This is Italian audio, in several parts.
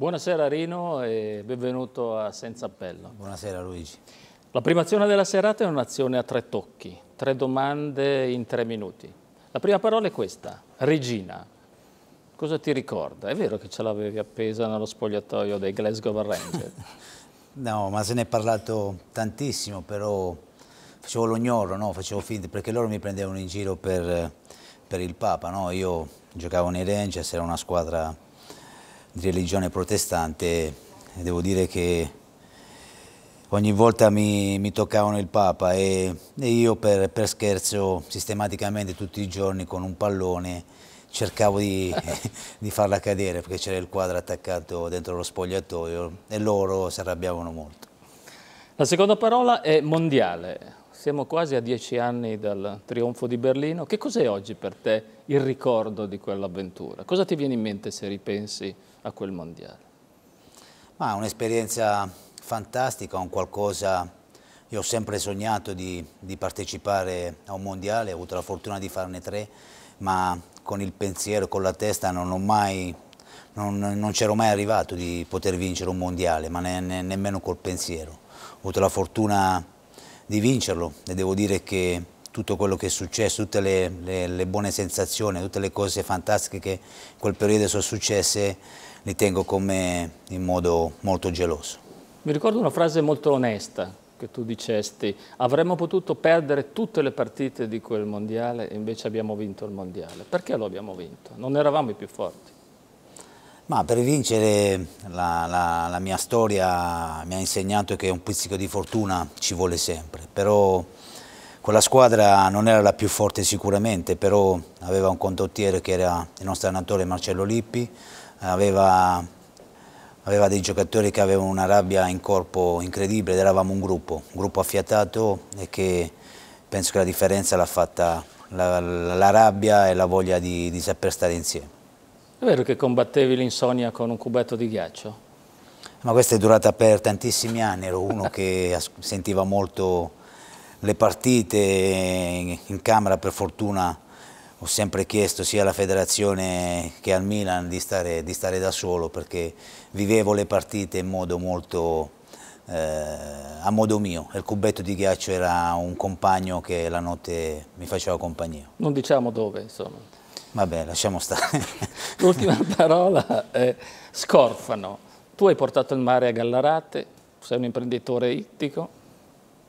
Buonasera Rino e benvenuto a Senza Appello. Buonasera Luigi. La prima azione della serata è un'azione a tre tocchi, tre domande in tre minuti. La prima parola è questa, Regina. Cosa ti ricorda? È vero che ce l'avevi appesa nello spogliatoio dei Glasgow Rangers? no, ma se ne è parlato tantissimo, però facevo l'ognoro, no? facevo finta, perché loro mi prendevano in giro per, per il Papa. No? Io giocavo nei Rangers, era una squadra di religione protestante, devo dire che ogni volta mi, mi toccavano il Papa e, e io per, per, scherzo sistematicamente tutti i giorni con un pallone cercavo di, di farla cadere perché c'era il quadro attaccato dentro lo spogliatoio e loro si arrabbiavano molto. La seconda parola è mondiale. Siamo quasi a dieci anni dal trionfo di Berlino. Che cos'è oggi per te il ricordo di quell'avventura? Cosa ti viene in mente se ripensi a quel mondiale? Ma un'esperienza fantastica, un qualcosa... Io ho sempre sognato di, di partecipare a un mondiale, ho avuto la fortuna di farne tre, ma con il pensiero, con la testa non ho mai non, non c'ero mai arrivato di poter vincere un mondiale, ma ne, ne, nemmeno col pensiero. Ho avuto la fortuna di vincerlo e devo dire che tutto quello che è successo, tutte le, le, le buone sensazioni, tutte le cose fantastiche che in quel periodo sono successe li tengo con me in modo molto geloso. Mi ricordo una frase molto onesta che tu dicesti, avremmo potuto perdere tutte le partite di quel mondiale e invece abbiamo vinto il mondiale. Perché lo abbiamo vinto? Non eravamo i più forti. Ma per vincere la, la, la, mia storia mi ha insegnato che un pizzico di fortuna ci vuole sempre, però quella squadra non era la più forte sicuramente, però aveva un condottiere che era il nostro allenatore Marcello Lippi, aveva, aveva, dei giocatori che avevano una rabbia in corpo incredibile ed eravamo un gruppo, un gruppo affiatato e che penso che la differenza l'ha fatta la, la, rabbia e la voglia di, di saper stare insieme. È vero che combattevi l'insonnia con un cubetto di ghiaccio? Ma questa è durata per tantissimi anni, ero uno che sentiva molto le partite in camera, per fortuna ho sempre chiesto sia alla federazione che al Milan di stare, di stare da solo perché vivevo le partite in modo molto eh, a modo mio, il cubetto di ghiaccio era un compagno che la notte mi faceva compagnia. Non diciamo dove insomma. Vabbè, lasciamo stare. L'ultima parola, è scorfano. Tu hai portato il mare a Gallarate, sei un imprenditore ittico,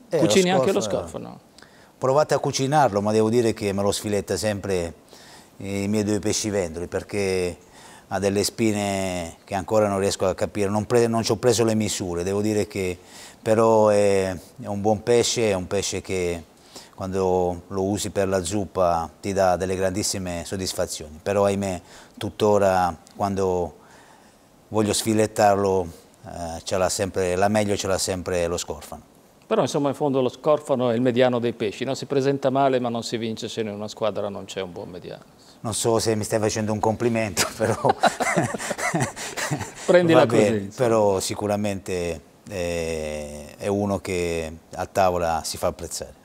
eh, cucini lo anche lo scorfano. Provate a cucinarlo, ma devo dire che me lo sfiletta sempre i miei due pesci vendoli, perché ha delle spine che ancora non riesco a capire, non, non ci ho preso le misure, devo dire che però è, è un buon pesce, è un pesce che quando lo usi per la zuppa ti dà delle grandissime soddisfazioni, però ahimè tuttora quando voglio sfilettarlo eh, sempre, la meglio ce l'ha sempre lo scorfano. Però insomma in fondo lo scorfano è il mediano dei pesci, no? si presenta male ma non si vince se in una squadra non c'è un buon mediano. Non so se mi stai facendo un complimento, però... Prendila bene, così. Però sicuramente eh, è uno che a tavola si fa apprezzare.